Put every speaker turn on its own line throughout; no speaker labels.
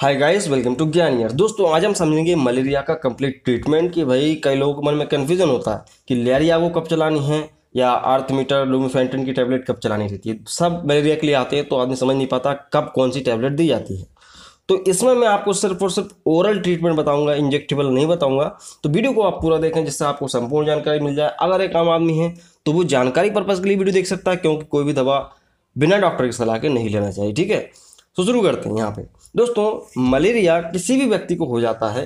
hi guys welcome to यार दोस्तों आज हम समझेंगे मलेरिया का कंप्लीट ट्रीटमेंट कि भाई कई लोगों के मन में कन्फ्यूजन होता है कि लेरिया को कब चलानी है या आर्थमीटर लूमिफेंटन की टैबलेट कब चलानी रहती है सब मलेरिया के लिए आते हैं तो आदमी समझ नहीं पाता कब कौन सी टैबलेट दी जाती है तो इसमें मैं आपको सिर्फ और सिर्फ ओरल ट्रीटमेंट बताऊंगा इंजेक्टेबल नहीं बताऊंगा तो वीडियो को आप पूरा देखें जिससे आपको संपूर्ण जानकारी मिल जाए अगर एक आम आदमी है तो वो जानकारी पर्पज़ के लिए वीडियो देख सकता है क्योंकि कोई भी दवा बिना डॉक्टर की सलाह के नहीं लेना चाहिए ठीक है तो शुरू करते हैं यहाँ पर दोस्तों मलेरिया किसी भी व्यक्ति को हो जाता है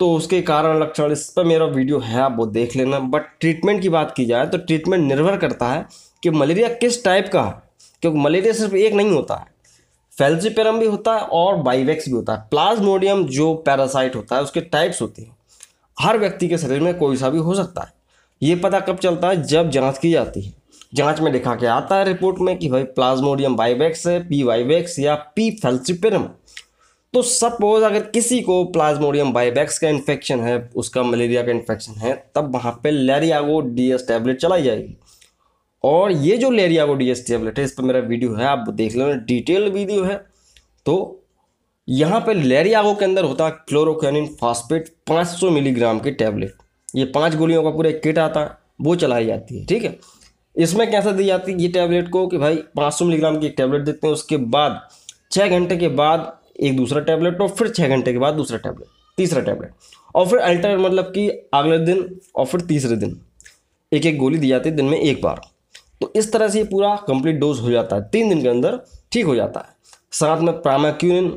तो उसके कारण लक्षण इस पर मेरा वीडियो है आप वो देख लेना बट ट्रीटमेंट की बात की जाए तो ट्रीटमेंट निर्भर करता है कि मलेरिया किस टाइप का है क्योंकि मलेरिया सिर्फ एक नहीं होता है फेल्सिपेरम भी होता है और बाइवेक्स भी होता है प्लाज्मोडियम जो पैरासाइट होता है उसके टाइप्स होते हैं हर व्यक्ति के शरीर में कोई सा भी हो सकता है ये पता कब चलता है जब जांच की जाती है जांच में लिखा के आता है रिपोर्ट में कि भाई प्लाज्मोडियम बाइवेक्स है पी वाइवेक्स या पी फेल्सिपेरम तो सपोज अगर किसी को प्लाज्मोडियम बाइबैक्स का इन्फेक्शन है उसका मलेरिया का इन्फेक्शन है तब वहाँ पे लेरियागो डी एस टैबलेट चलाई जाएगी और ये जो लेरियागो डी एस टैबलेट है इस पर मेरा वीडियो है आप देख लेना डिटेल वीडियो है तो यहाँ पे लेरियागो के अंदर होता है फॉस्फेट फास्फेट 500 मिलीग्राम की टैबलेट ये पाँच गोलियों का पूरा एक किट आता है वो चलाई जाती है ठीक है इसमें कैसा दी जाती है ये टैबलेट को कि भाई सौ मिलीग्राम की एक टैबलेट देते हैं उसके बाद छः घंटे के बाद एक दूसरा टैबलेट और फिर छः घंटे के बाद दूसरा टैबलेट तीसरा टैबलेट और फिर अल्टर मतलब कि अगले दिन और फिर तीसरे दिन एक एक गोली दी जाती है दिन में एक बार तो इस तरह से ये पूरा कंप्लीट डोज हो जाता है तीन दिन के अंदर ठीक हो जाता है साथ में प्रामाक्यून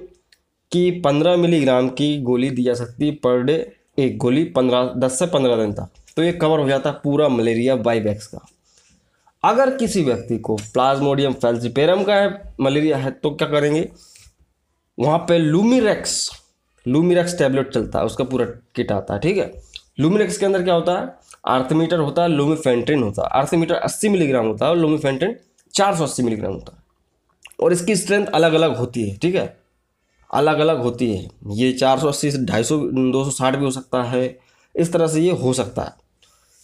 की पंद्रह मिलीग्राम की गोली दी जा सकती है पर डे एक गोली पंद्रह दस से पंद्रह दिन तक तो ये कवर हो जाता है पूरा मलेरिया बाईबैक्स का अगर किसी व्यक्ति को प्लाज्मोडियम फेल्सिपेरम का है मलेरिया है तो क्या करेंगे वहाँ पे लूमिरेक्स लूमिरेक्स टैबलेट चलता है उसका पूरा किट आता है ठीक है लूमिरेक्स के अंदर क्या होता है आर्थमीटर होता है लूमिफेंट्रिन होता है आर्थमीटर अस्सी मिलीग्राम होता है और सौ अस्सी मिलीग्राम होता है और इसकी स्ट्रेंथ अलग अलग होती है ठीक है अलग अलग होती है ये चार सौ अस्सी से ढाई सौ दो सौ साठ भी हो सकता है इस तरह से ये हो सकता है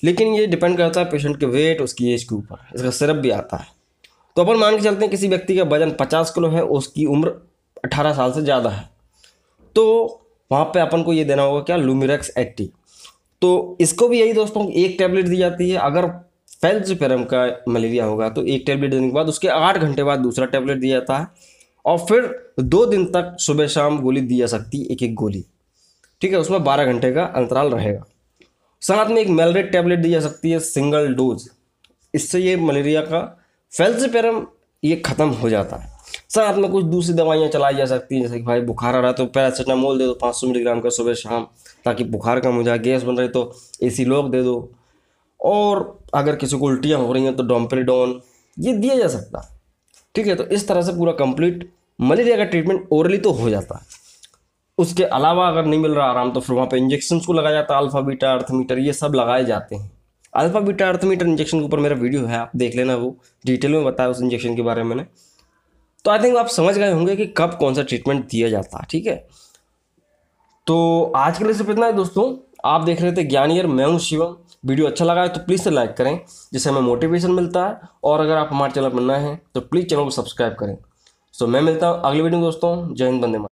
लेकिन ये डिपेंड करता है पेशेंट के वेट उसकी एज के ऊपर इसका सिरप भी आता है तो अपन मान के चलते हैं किसी व्यक्ति का वजन पचास किलो है उसकी उम्र अट्ठारह साल से ज़्यादा है तो वहाँ पे अपन को ये देना होगा क्या लूमिरक्स एट्टी तो इसको भी यही दोस्तों एक टैबलेट दी जाती है अगर फेल्स पेरम का मलेरिया होगा तो एक टैबलेट देने के बाद उसके आठ घंटे बाद दूसरा टैबलेट दिया जाता है और फिर दो दिन तक सुबह शाम गोली दी जा सकती एक एक गोली ठीक है उसमें बारह घंटे का अंतराल रहेगा साथ में एक मेलरेट टैबलेट दी जा सकती है सिंगल डोज इससे ये मलेरिया का फेल्सपेरम ये ख़त्म हो जाता है साथ में कुछ दूसरी दवाइयाँ चलाई जा सकती हैं जैसे कि भाई बुखार आ रहा है तो पैरासीटामोल दे दो पाँच सौ मिलीग्राम का सुबह शाम ताकि बुखार कम हो जाए गैस बन रही तो सी लोग दे दो और अगर किसी को उल्टियाँ हो रही हैं तो डोम्पेडोन ये दिया जा सकता ठीक है तो इस तरह से पूरा कंप्लीट मलेरिया का ट्रीटमेंट ओरली तो हो जाता है उसके अलावा अगर नहीं मिल रहा आराम तो फिर वहाँ पर इंजेक्शन को लगाया जाता है अल्फा बीटा अर्थमीटर ये सब लगाए जाते हैं अल्फा बीटा अर्थमीटर इंजेक्शन के ऊपर मेरा वीडियो है आप देख लेना वो डिटेल में बताया उस इंजेक्शन के बारे में मैंने तो आई थिंक आप समझ गए होंगे कि कब कौन सा ट्रीटमेंट दिया जाता है ठीक है तो आज के लिए सिर्फ इतना है दोस्तों आप देख रहे थे ज्ञानियर मैं हूँ शिवम वीडियो अच्छा लगा है तो प्लीज़ से लाइक करें जिससे हमें मोटिवेशन मिलता है और अगर आप हमारे चैनल पर नए हैं तो प्लीज़ चैनल को सब्सक्राइब करें सो so, मैं मिलता हूँ अगली वीडियो में दोस्तों जय हिंद बंदे